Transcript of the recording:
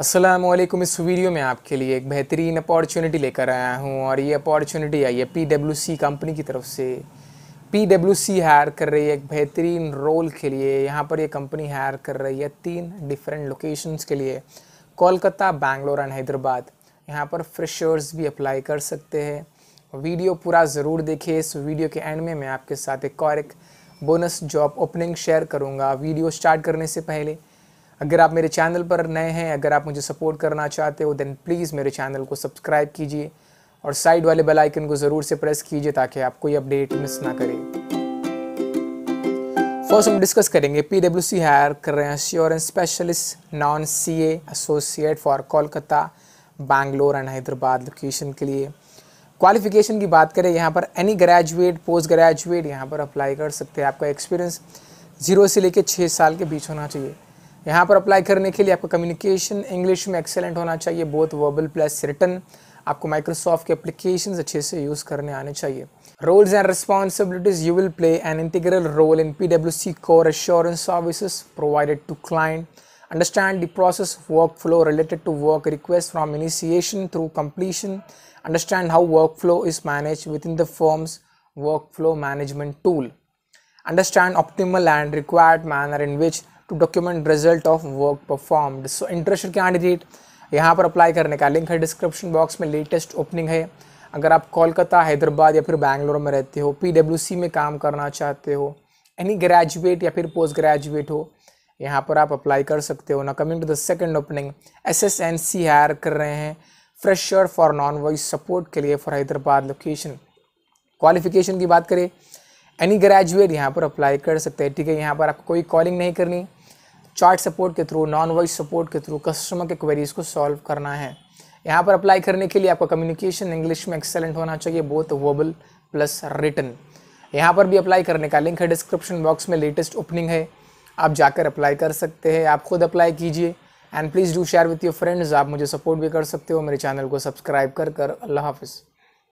असलम इस वीडियो में आपके लिए एक बेहतरीन अपॉर्चुनिटी लेकर आया हूँ और ये अपॉर्चुनिटी आई है पी कंपनी की तरफ से पी हायर कर रही है एक बेहतरीन रोल के लिए यहाँ पर ये कंपनी हायर कर रही है तीन डिफरेंट लोकेशंस के लिए कोलकाता बैंगलोर एंड हैदराबाद यहाँ पर फ्रेशर्स भी अप्लाई कर सकते हैं वीडियो पूरा ज़रूर देखिए इस वीडियो के एंड में मैं आपके साथ एक और एक बोनस जॉब ओपनिंग शेयर करूँगा वीडियो स्टार्ट करने से पहले अगर आप मेरे चैनल पर नए हैं अगर आप मुझे सपोर्ट करना चाहते हो देन प्लीज़ मेरे चैनल को सब्सक्राइब कीजिए और साइड वाले बेल आइकन को ज़रूर से प्रेस कीजिए ताकि आप कोई अपडेट मिस ना करें फर्स्ट हम डिस्कस करेंगे पी डब्ल्यू सी हायर कर रहे हैं assurance specialist non C associate for Kolkata Bangalore and Hyderabad location के लिए क्वालिफिकेशन की बात करें यहाँ पर एनी ग्रेजुएट पोस्ट ग्रेजुएट यहाँ पर अप्लाई कर सकते हैं आपका एक्सपीरियंस जीरो से लेकर छः साल के बीच होना चाहिए यहाँ पर अप्लाई करने के लिए आपका कम्युनिकेशन इंग्लिश में एक्सेलेंट होना चाहिए बोथ वर्बल प्लस रिटर्न आपको माइक्रोसॉफ्ट के अप्लीकेशन अच्छे से यूज़ करने आने चाहिए roles and responsibilities you will play an integral role in P W C core assurance service provided to client understand the process work flow related to work request from initiation through completion understand how work flow is manage with in the forms work flow management tool understand optimal and required manner in which to document result of work performed so interested candidate यहाँ पर apply करने का link है description box में latest opening है अगर आप कोलकाता हैदराबाद या फिर बैंगलोर में रहते हो पी में काम करना चाहते हो एनी ग्रेजुएट या फिर पोस्ट ग्रेजुएट हो यहाँ पर आप अप्लाई कर सकते हो ना coming to the second opening S S N C hire कर रहे हैं fresher for non voice support के लिए फॉर हैदराबाद लोकेशन क्वालिफिकेशन की बात करें एनी ग्रेजुएट यहाँ पर अप्लाई कर सकते हैं ठीक है यहाँ पर आपको कोई कॉलिंग नहीं करनी चार्ट सपोर्ट के थ्रू नॉन वॉइस सपोर्ट के थ्रू कस्टमर के क्वेरीज़ को सॉल्व करना है यहाँ पर अप्लाई करने के लिए आपका कम्युनिकेशन इंग्लिश में एक्सेलेंट होना चाहिए बोथ वर्बल प्लस रिटर्न यहाँ पर भी अप्लाई करने का लिंक है डिस्क्रिप्शन बॉक्स में लेटेस्ट ओपनिंग है आप जाकर अप्लाई कर सकते हैं आप खुद अप्लाई कीजिए and please do share with your friends आप मुझे सपोर्ट भी कर सकते हो मेरे चैनल को सब्सक्राइब कर कर अल्लाह हाफिज़